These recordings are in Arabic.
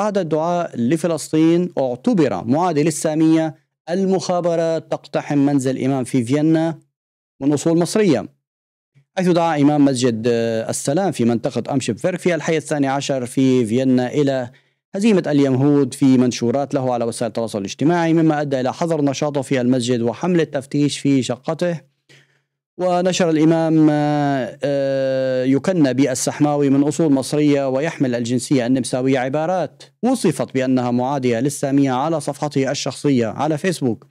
بعد الدعاء لفلسطين اعتبر معادل السامية المخابرة تقتحم منزل إمام في فيينا من أصول مصرية حيث دعا إمام مسجد آه، السلام في منطقة فيرك في الحي الثاني عشر في فيينا إلى هزيمة اليهود في منشورات له على وسائل التواصل الاجتماعي مما أدى إلى حظر نشاطه في المسجد وحملة تفتيش في شقته ونشر الإمام آه، آه، يكنى بالسحماوي من أصول مصرية ويحمل الجنسية النمساوية عبارات وصفت بأنها معادية للسامية على صفحته الشخصية على فيسبوك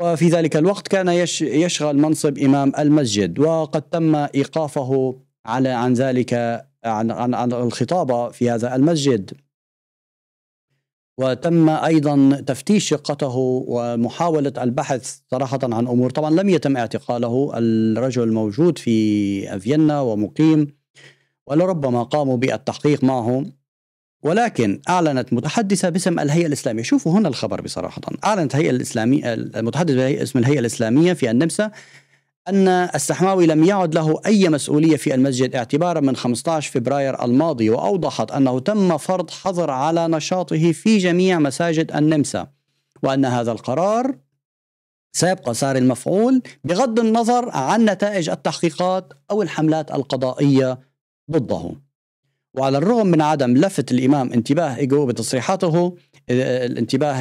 وفي ذلك الوقت كان يشغل منصب إمام المسجد وقد تم إيقافه على عن ذلك عن, عن, عن الخطابة في هذا المسجد وتم ايضا تفتيش شقته ومحاوله البحث صراحه عن امور، طبعا لم يتم اعتقاله، الرجل موجود في فيينا ومقيم ولربما قاموا بالتحقيق معه ولكن اعلنت متحدثه باسم الهيئه الاسلاميه، شوفوا هنا الخبر بصراحه، اعلنت الهيئه الاسلاميه المتحدث باسم الهيئه الاسلاميه في النمسا أن السحماوي لم يعد له أي مسؤولية في المسجد اعتبارا من 15 فبراير الماضي وأوضحت أنه تم فرض حظر على نشاطه في جميع مساجد النمسا وأن هذا القرار سيبقى سار المفعول بغض النظر عن نتائج التحقيقات أو الحملات القضائية ضده وعلى الرغم من عدم لفت الإمام انتباه إيجو بتصريحاته آه، الانتباه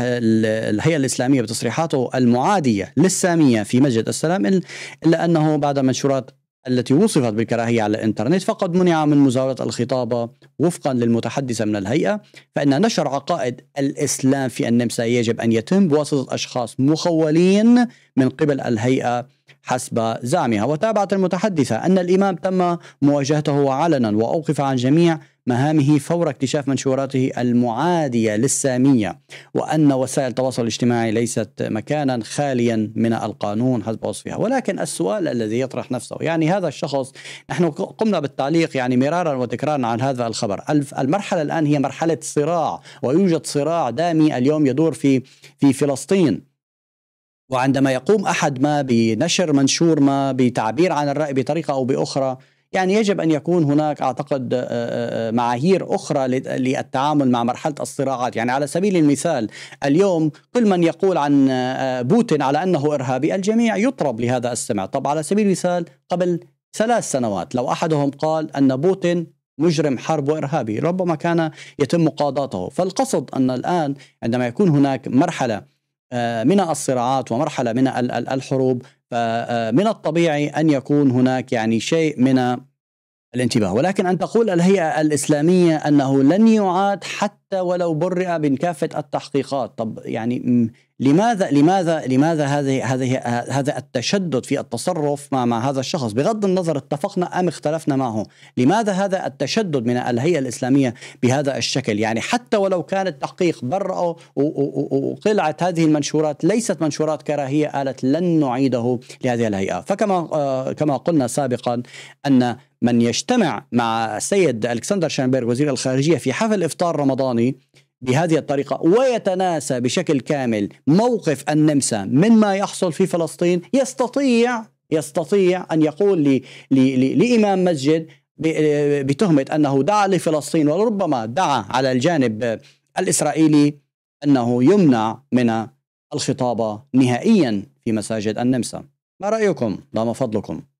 الهيئة الإسلامية بتصريحاته المعادية للسامية في مسجد السلام إلا أنه بعد منشورات التي وصفت بالكراهية على الإنترنت فقد منع من مزاولة الخطابة وفقا للمتحدثة من الهيئة فإن نشر عقائد الإسلام في النمسا يجب أن يتم بواسطة أشخاص مخولين من قبل الهيئة حسب زعمها وتابعت المتحدثة أن الإمام تم مواجهته علنا وأوقف عن جميع مهامه فور اكتشاف منشوراته المعادية للسامية وأن وسائل التواصل الاجتماعي ليست مكانا خاليا من القانون حسب وصفها ولكن السؤال الذي يطرح نفسه يعني هذا الشخص نحن قمنا بالتعليق يعني مرارا وتكرارا عن هذا الخبر المرحلة الآن هي مرحلة صراع ويوجد صراع دامي اليوم يدور في في فلسطين وعندما يقوم احد ما بنشر منشور ما بتعبير عن الراي بطريقه او باخرى يعني يجب ان يكون هناك اعتقد آه، آه، آه، معايير اخرى للتعامل مع مرحله الصراعات، يعني على سبيل المثال اليوم كل من يقول عن بوتين على انه ارهابي الجميع يطرب لهذا السمع، طب على سبيل المثال قبل ثلاث سنوات لو احدهم قال ان بوتين مجرم حرب وارهابي ربما كان يتم مقاضاته، فالقصد ان الان عندما يكون هناك مرحله آه، من الصراعات ومرحلة من الحروب فمن آه، الطبيعي أن يكون هناك يعني شيء من الانتباه ولكن أن تقول الهيئة الإسلامية أنه لن يعاد حتى حتى ولو برئ من كافة التحقيقات طب يعني لماذا لماذا لماذا هذه هذه هذا التشدد في التصرف مع مع هذا الشخص بغض النظر اتفقنا ام اختلفنا معه لماذا هذا التشدد من الهيئه الاسلاميه بهذا الشكل يعني حتى ولو كان التحقيق برئه وقلعت هذه المنشورات ليست منشورات كراهيه قالت لن نعيده لهذه الهيئه فكما آه، كما قلنا سابقا ان من يجتمع مع السيد الكسندر شانبرغ وزير الخارجيه في حفل افطار رمضاني الوطني بهذه الطريقة ويتناسى بشكل كامل موقف النمسا مما يحصل في فلسطين يستطيع يستطيع أن يقول لي لي لي لإمام مسجد بتهمة أنه دعا لفلسطين ولربما دعا على الجانب الإسرائيلي أنه يمنع من الخطابة نهائيا في مساجد النمسا ما رأيكم؟ دام فضلكم؟